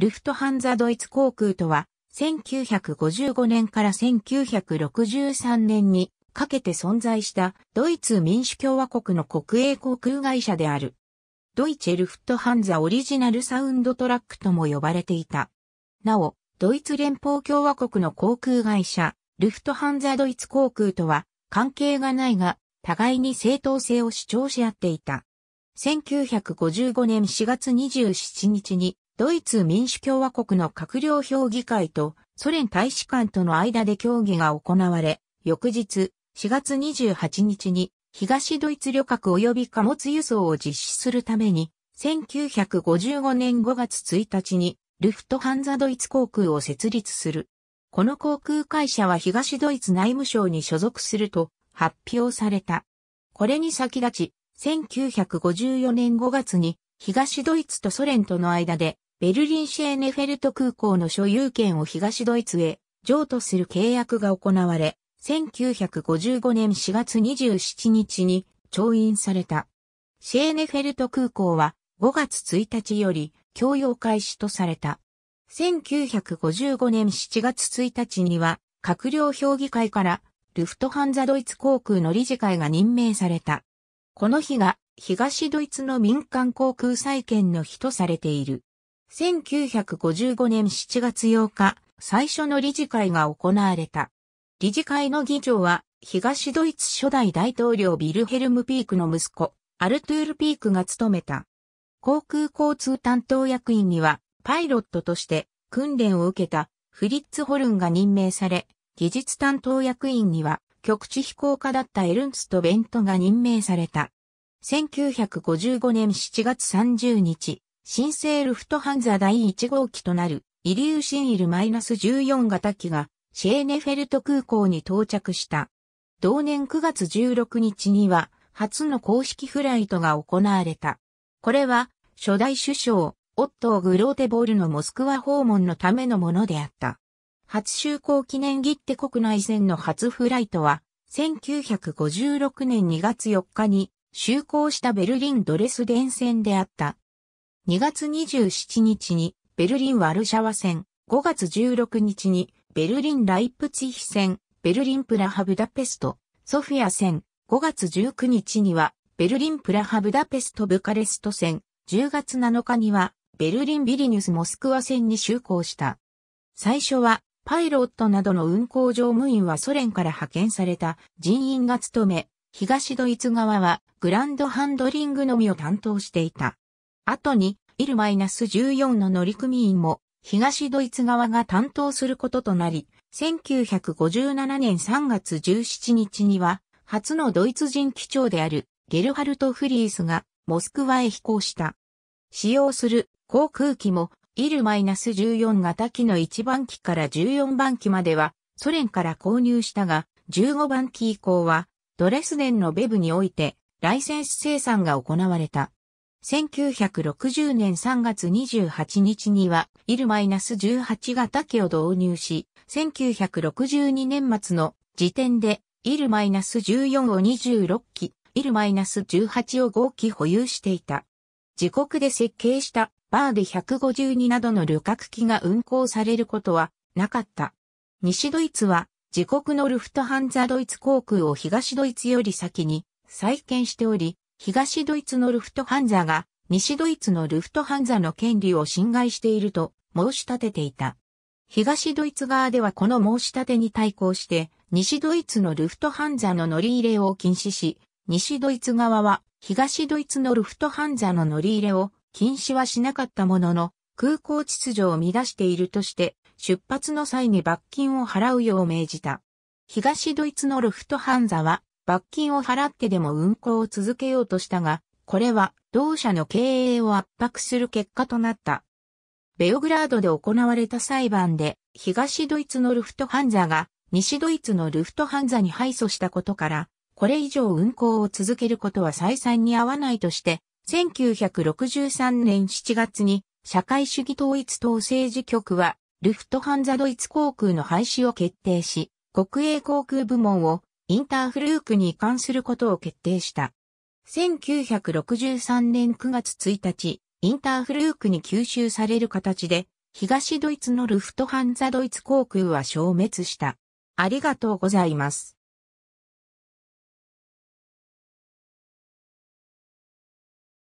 ルフトハンザドイツ航空とは、1955年から1963年にかけて存在したドイツ民主共和国の国営航空会社である。ドイツェルフトハンザオリジナルサウンドトラックとも呼ばれていた。なお、ドイツ連邦共和国の航空会社、ルフトハンザドイツ航空とは関係がないが、互いに正当性を主張し合っていた。1955年4月27日にドイツ民主共和国の閣僚評議会とソ連大使館との間で協議が行われ、翌日4月28日に東ドイツ旅客及び貨物輸送を実施するために、1955年5月1日にルフトハンザドイツ航空を設立する。この航空会社は東ドイツ内務省に所属すると発表された。これに先立ち、1954年5月に東ドイツとソ連との間でベルリンシェーネフェルト空港の所有権を東ドイツへ譲渡する契約が行われ、1955年4月27日に調印された。シェーネフェルト空港は5月1日より供用開始とされた。1955年7月1日には閣僚評議会からルフトハンザドイツ航空の理事会が任命された。この日が東ドイツの民間航空再建の日とされている。1955年7月8日、最初の理事会が行われた。理事会の議長は、東ドイツ初代大統領ビルヘルム・ピークの息子、アルトゥール・ピークが務めた。航空交通担当役員には、パイロットとして訓練を受けたフリッツ・ホルンが任命され、技術担当役員には、局地飛行家だったエルンツとベントが任命された。1955年7月30日、新生ルフトハンザ第1号機となるイリューシンイル -14 型機がシェーネフェルト空港に到着した。同年9月16日には初の公式フライトが行われた。これは初代首相、オットー・グローテボールのモスクワ訪問のためのものであった。初就航記念切手国内線の初フライトは、1956年2月4日に就航したベルリン・ドレスデン線であった。2月27日にベルリン・ワルシャワ戦、5月16日にベルリン・ライプツィヒ戦、ベルリン・プラハ・ブダペスト、ソフィア戦、5月19日にはベルリン・プラハ・ブダペスト・ブカレスト戦、10月7日にはベルリン・ビリニュス・モスクワ戦に就航した。最初はパイロットなどの運航乗務員はソ連から派遣された人員が務め、東ドイツ側はグランドハンドリングのみを担当していた。後に、イル -14 の乗組員も、東ドイツ側が担当することとなり、1957年3月17日には、初のドイツ人機長であるゲルハルト・フリースがモスクワへ飛行した。使用する航空機もイル -14 型機の1番機から14番機まではソ連から購入したが、15番機以降はドレスデンのベブにおいてライセンス生産が行われた。1960年3月28日には、イル -18 型機を導入し、1962年末の時点で、イル -14 を26機、イル -18 を5機保有していた。自国で設計したバーで152などの旅客機が運行されることはなかった。西ドイツは自国のルフトハンザドイツ航空を東ドイツより先に再建しており、東ドイツのルフトハンザが西ドイツのルフトハンザの権利を侵害していると申し立てていた。東ドイツ側ではこの申し立てに対抗して、西ドイツのルフトハンザの乗り入れを禁止し、西ドイツ側は東ドイツのルフトハンザの乗り入れを禁止はしなかったものの、空港秩序を乱しているとして、出発の際に罰金を払うよう命じた。東ドイツのルフトハンザは罰金を払ってでも運行を続けようとしたが、これは同社の経営を圧迫する結果となった。ベオグラードで行われた裁判で、東ドイツのルフトハンザが、西ドイツのルフトハンザに敗訴したことから、これ以上運行を続けることは再三に合わないとして、1963年7月に社会主義統一党政治局は、ルフトハンザドイツ航空の廃止を決定し、国営航空部門をインターフルークに移管することを決定した。1963年9月1日、インターフルークに吸収される形で、東ドイツのルフトハンザドイツ航空は消滅した。ありがとうございます。